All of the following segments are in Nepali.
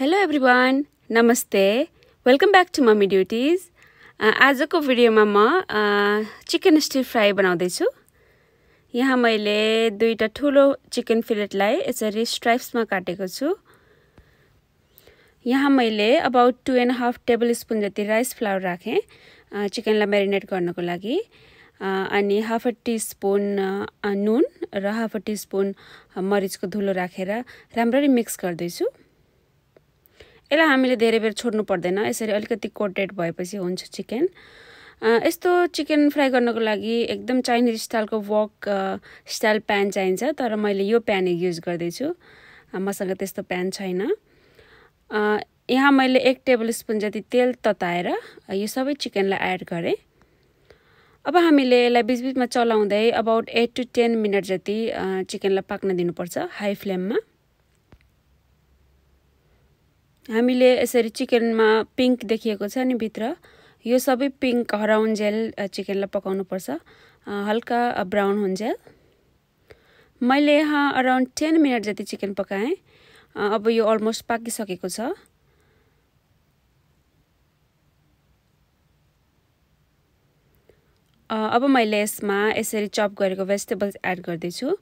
हेलो एभ्रिवान नमस्ते welcome back to mummy duties आजको भिडियोमा म चिकन स्टिल फ्राई बनाउँदैछु यहाँ मैले दुईवटा ठुलो चिकन फिलेटलाई यसरी स्ट्राइप्समा काटेको छु यहाँ मैले about two and half tablespoon जति राइस फ्लावर राखेँ चिकनलाई uh, मेरिनेट गर्नको लागि uh, अनि हाफ अ टिस्पुन नुन र हाफ अ टिस्पुन मरिचको धुलो राखेर राम्ररी मिक्स गर्दैछु यसलाई हामीले धेरै बेर छोड्नु पर्दैन यसरी अलिकति कोटेड भएपछि हुन्छ चिकन यस्तो चिकन फ्राई गर्नको लागि एकदम चाइनिज स्टाइलको वक स्टाइल प्यान चाहिन्छ तर मैले यो प्यान युज गर्दैछु मसँग त्यस्तो प्यान छैन यहाँ मैले एक टेबल स्पुन जति तेल तताएर यो सबै चिकनलाई एड गरेँ अब हामीले यसलाई बिचबिचमा चलाउँदै about eight to ten minute जति चिकनलाई पाक्न दिनुपर्छ हाई फ्लेममा हामीले यसरी चिकनमा पिङ्क देखिएको छ नि भित्र यो सबै पिङ्क जेल चिकनलाई पकाउनुपर्छ हल्का ब्राउन हुन्जेल मैले यहाँ अराउन्ड टेन मिनट जति चिकन पकाएँ अब यो अलमोस्ट पाकिसकेको छ अब मैले यसमा यसरी चप गरेको भेजिटेबल्स एड गर्दैछु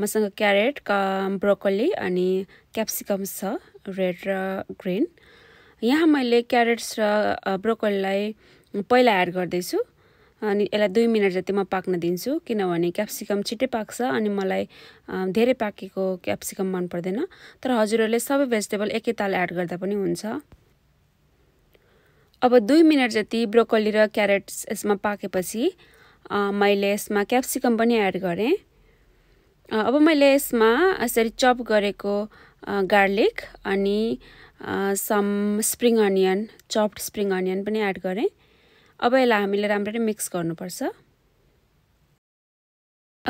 मसँग क्यारेट का ब्रोकली अनि क्याप्सिकम छ रेड र ग्रिन यहाँ मैले क्यारेट्स र ब्रोकलीलाई पहिला एड गर्दैछु अनि यसलाई दुई मिनट जति म पाक्न दिन्छु किनभने क्याप्सिकम छिट्टै पाक्छ अनि मलाई धेरै पाकेको क्याप्सिकम मन पर्दैन तर हजुरहरूले सबै भेजिटेबल एकैताल एड गर्दा पनि हुन्छ अब दुई मिनट जति ब्रोकली र क्यारेट्स यसमा पाकेपछि मैले यसमा क्याप्सिकम पनि एड गरेँ अब मैले यसमा यसरी चप गरेको गार्लिक अनि some spring onion chopped spring onion पनि एड गरेँ अब यसलाई हामीले राम्ररी मिक्स गर्नुपर्छ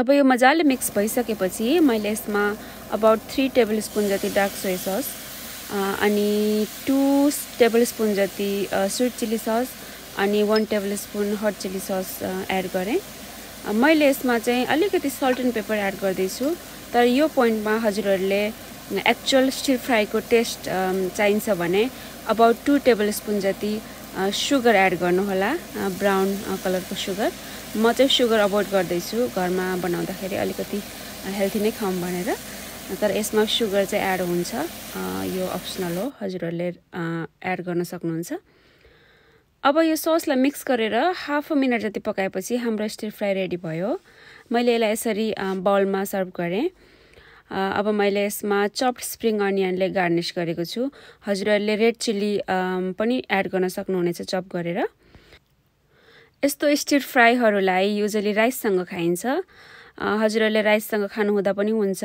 अब यो मजाले मिक्स भइसकेपछि मैले यसमा अबाउट थ्री टेबल स्पुन जति डार्क सोया सस अनि टु टेबल स्पुन जति स्विट चिल्ली सस अनि one tablespoon hot chilli sauce add गरेँ मैले यसमा चाहिँ अलिकति सल्ट एन्ड पेपर एड गर्दैछु तर यो पोइन्टमा हजुरहरूले एक्चुअल स्टिर फ्राईको टेस्ट चाहिन्छ भने अबाउट टु टेबल स्पुन जति सुगर uh, एड गर्नुहोला ब्राउन कलरको सुगर म चाहिँ सुगर अभोइड गर्दैछु घरमा बनाउँदाखेरि अलिकति हेल्थी uh, नै खाउँ भनेर तर यसमा सुगर चाहिँ एड हुन्छ uh, यो अप्सनल हो हजुरहरूले एड गर्न सक्नुहुन्छ अब यो ससलाई मिक्स गरेर हाफ अ मिनट जति पकाएपछि हाम्रो स्टिर फ्राई रेडी भयो मैले यसलाई यसरी बाउलमा सर्भ गरेँ अब मैले यसमा चप्ड स्प्रिङ अनियनले गार्निस गरेको छु हजुरहरूले रेड चिल्ली पनि एड गर्न सक्नुहुनेछ चप गरेर यस्तो स्टिर फ्राईहरूलाई युजली राइससँग खाइन्छ हजुरहरूले राइससँग खानुहुँदा पनि हुन्छ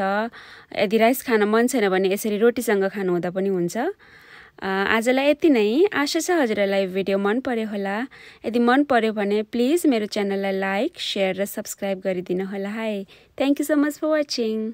यदि राइस खान मन छैन भने यसरी रोटीसँग खानुहुँदा पनि हुन्छ आजलाई यति नै आशा छ हजुरहरूलाई भिडियो मन पर्यो होला यदि मन पर्यो भने प्लिज मेरो च्यानललाई लाइक सेयर र सब्सक्राइब गरिदिनु होला है thank you so much for watching